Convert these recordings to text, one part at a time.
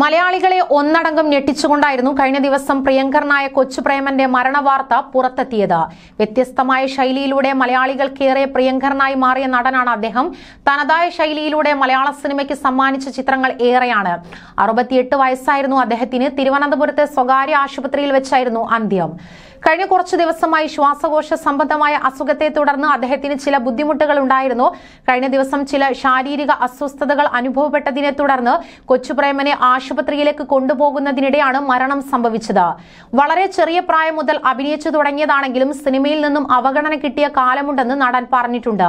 മലയാളികളെ ഒന്നടങ്കം ഞെട്ടിച്ചുകൊണ്ടായിരുന്നു കഴിഞ്ഞ ദിവസം പ്രിയങ്കരനായ കൊച്ചുപ്രേമന്റെ മരണവാർത്ത പുറത്തെത്തിയത് വ്യത്യസ്തമായ ശൈലിയിലൂടെ മലയാളികൾക്കേറെ പ്രിയങ്കരനായി മാറിയ നടനാണ് അദ്ദേഹം തനതായ ശൈലിയിലൂടെ മലയാള സിനിമയ്ക്ക് സമ്മാനിച്ച ചിത്രങ്ങൾ ഏറെയാണ് അറുപത്തിയെട്ട് വയസ്സായിരുന്നു അദ്ദേഹത്തിന് തിരുവനന്തപുരത്തെ സ്വകാര്യ ആശുപത്രിയിൽ വെച്ചായിരുന്നു അന്ത്യം കഴിഞ്ഞ കുറച്ചു ദിവസമായി ശ്വാസകോശ സംബന്ധമായ അസുഖത്തെ തുടർന്ന് അദ്ദേഹത്തിന് ചില ബുദ്ധിമുട്ടുകൾ ഉണ്ടായിരുന്നു കഴിഞ്ഞ ദിവസം ചില ശാരീരിക അസ്വസ്ഥതകൾ അനുഭവപ്പെട്ടതിനെ തുടർന്ന് കൊച്ചുപ്രേമനെ ആശുപത്രിയിലേക്ക് കൊണ്ടുപോകുന്നതിനിടെയാണ് മരണം സംഭവിച്ചത് വളരെ ചെറിയ പ്രായം മുതൽ അഭിനയിച്ചു തുടങ്ങിയതാണെങ്കിലും സിനിമയിൽ നിന്നും അവഗണന കിട്ടിയ കാലമുണ്ടെന്ന് നടൻ പറഞ്ഞിട്ടുണ്ട്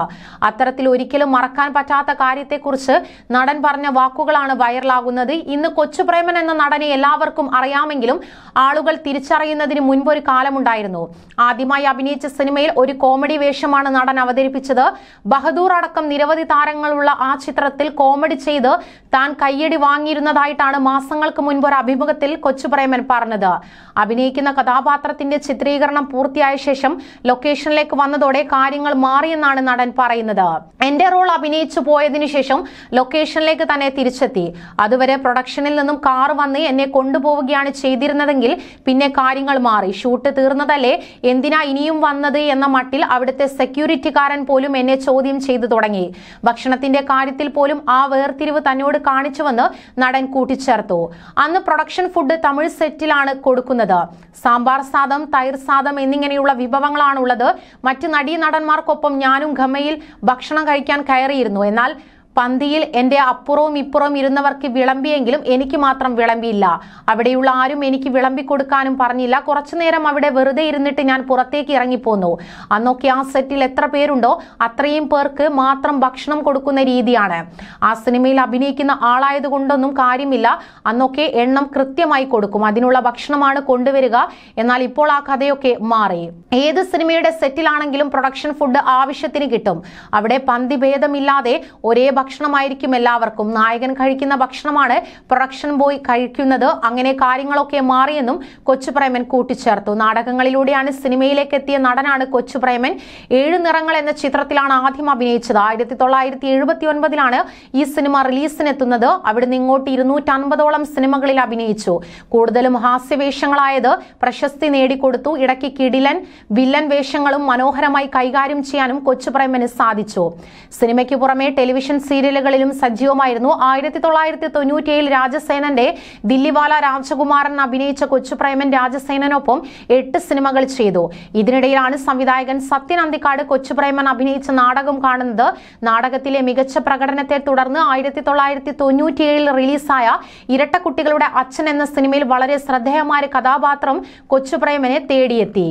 അത്തരത്തിൽ ഒരിക്കലും മറക്കാൻ പറ്റാത്ത കാര്യത്തെക്കുറിച്ച് നടൻ പറഞ്ഞ വാക്കുകളാണ് വൈറലാകുന്നത് ഇന്ന് കൊച്ചുപ്രേമൻ എന്ന നടനെ എല്ലാവർക്കും അറിയാമെങ്കിലും ആളുകൾ തിരിച്ചറിയുന്നതിന് മുൻപ് ഒരു കാലമുണ്ട് ഉണ്ടായിരുന്നു ആദ്യമായി അഭിനയിച്ച സിനിമയിൽ ഒരു കോമഡി വേഷമാണ് നടൻ അവതരിപ്പിച്ചത് ബഹദൂർ അടക്കം നിരവധി താരങ്ങളുള്ള ആ ചിത്രത്തിൽ കോമഡി ചെയ്ത് താൻ കയ്യടി വാങ്ങിയിരുന്നതായിട്ടാണ് മാസങ്ങൾക്ക് മുൻപ് ഒരു അഭിമുഖത്തിൽ കൊച്ചുപ്രേമൻ പറഞ്ഞത് അഭിനയിക്കുന്ന കഥാപാത്രത്തിന്റെ ചിത്രീകരണം പൂർത്തിയായ ശേഷം ലൊക്കേഷനിലേക്ക് വന്നതോടെ കാര്യങ്ങൾ മാറിയെന്നാണ് നടൻ പറയുന്നത് എന്റെ റോൾ അഭിനയിച്ചു പോയതിനു ശേഷം ലൊക്കേഷനിലേക്ക് തന്നെ തിരിച്ചെത്തി അതുവരെ പ്രൊഡക്ഷനിൽ നിന്നും കാർ വന്ന് എന്നെ കൊണ്ടുപോവുകയാണ് ചെയ്തിരുന്നതെങ്കിൽ പിന്നെ കാര്യങ്ങൾ മാറി ഷൂട്ട് തീർന്നു വന്നതല്ലേ എന്തിനാ ഇനിയും വന്നത് എന്ന മട്ടിൽ അവിടുത്തെ സെക്യൂരിറ്റിക്കാരൻ പോലും എന്നെ ചോദ്യം ചെയ്തു തുടങ്ങി ഭക്ഷണത്തിന്റെ കാര്യത്തിൽ പോലും ആ വേർതിരിവ് തന്നോട് കാണിച്ചുവെന്ന് നടൻ കൂട്ടിച്ചേർത്തു അന്ന് പ്രൊഡക്ഷൻ ഫുഡ് തമിഴ് സെറ്റിലാണ് കൊടുക്കുന്നത് സാമ്പാർ സാദം തൈർ സാദം എന്നിങ്ങനെയുള്ള വിഭവങ്ങളാണുള്ളത് മറ്റ് നടീ നടന്മാർക്കൊപ്പം ഞാനും ഖമ്മയിൽ ഭക്ഷണം കഴിക്കാൻ കയറിയിരുന്നു എന്നാൽ പന്തിയിൽ എന്റെ അപ്പുറവും ഇപ്പുറവും ഇരുന്നവർക്ക് വിളമ്പിയെങ്കിലും എനിക്ക് മാത്രം വിളമ്പിയില്ല അവിടെയുള്ള ആരും എനിക്ക് വിളമ്പി കൊടുക്കാനും പറഞ്ഞില്ല കുറച്ചു നേരം അവിടെ വെറുതെ ഇരുന്നിട്ട് ഞാൻ പുറത്തേക്ക് ഇറങ്ങിപ്പോന്നു അന്നൊക്കെ ആ സെറ്റിൽ എത്ര പേരുണ്ടോ അത്രയും പേർക്ക് മാത്രം ഭക്ഷണം കൊടുക്കുന്ന രീതിയാണ് ആ സിനിമയിൽ അഭിനയിക്കുന്ന ആളായത് കൊണ്ടൊന്നും കാര്യമില്ല അന്നൊക്കെ എണ്ണം കൃത്യമായി കൊടുക്കും അതിനുള്ള ഭക്ഷണമാണ് കൊണ്ടുവരിക എന്നാൽ ഇപ്പോൾ ആ കഥയൊക്കെ മാറി ഏത് സിനിമയുടെ സെറ്റിലാണെങ്കിലും പ്രൊഡക്ഷൻ ഫുഡ് ആവശ്യത്തിന് കിട്ടും അവിടെ പന്തിഭേദമില്ലാതെ ഒരേ ഭക്ഷണമായിരിക്കും എല്ലാവർക്കും നായകൻ കഴിക്കുന്ന ഭക്ഷണമാണ് പ്രൊഡക്ഷൻ ബോയ് കഴിക്കുന്നത് അങ്ങനെ കാര്യങ്ങളൊക്കെ മാറിയെന്നും കൊച്ചുപ്രേമൻ കൂട്ടിച്ചേർത്തു നാടകങ്ങളിലൂടെയാണ് സിനിമയിലേക്ക് എത്തിയ നടനാണ് കൊച്ചുപ്രേമൻ ഏഴ് നിറങ്ങൾ എന്ന ചിത്രത്തിലാണ് ആദ്യം അഭിനയിച്ചത് ആയിരത്തി തൊള്ളായിരത്തി എഴുപത്തി ഒൻപതിലാണ് ഈ സിനിമ റിലീസിനെത്തുന്നത് അവിടുന്ന് ഇങ്ങോട്ട് ഇരുന്നൂറ്റൻപതോളം സിനിമകളിൽ അഭിനയിച്ചു കൂടുതലും ഹാസ്യവേഷങ്ങളായത് പ്രശസ്തി നേടിക്കൊടുത്തു ഇടയ്ക്ക് കിടിലൻ വില്ലൻ വേഷങ്ങളും മനോഹരമായി കൈകാര്യം ചെയ്യാനും കൊച്ചുപ്രേമന് സാധിച്ചു സിനിമയ്ക്ക് പുറമെ ടെലിവിഷൻ സീരിയലുകളിലും സജീവമായിരുന്നു ആയിരത്തി തൊള്ളായിരത്തി ഏഴിൽ രാജസേനന്റെ ദില്ലിവാല രാജകുമാരൻ അഭിനയിച്ച കൊച്ചുപ്രേമൻ രാജസേനനൊപ്പം എട്ട് സിനിമകൾ ചെയ്തു ഇതിനിടയിലാണ് സംവിധായകൻ സത്യൻ അന്തിക്കാട് കൊച്ചുപ്രേമൻ അഭിനയിച്ച നാടകം കാണുന്നത് നാടകത്തിലെ മികച്ച പ്രകടനത്തെ തുടർന്ന് ആയിരത്തി തൊള്ളായിരത്തി തൊണ്ണൂറ്റിയേഴിൽ റിലീസായ ഇരട്ടക്കുട്ടികളുടെ അച്ഛൻ എന്ന സിനിമയിൽ വളരെ ശ്രദ്ധേയമായ കഥാപാത്രം കൊച്ചുപ്രേമനെ തേടിയെത്തി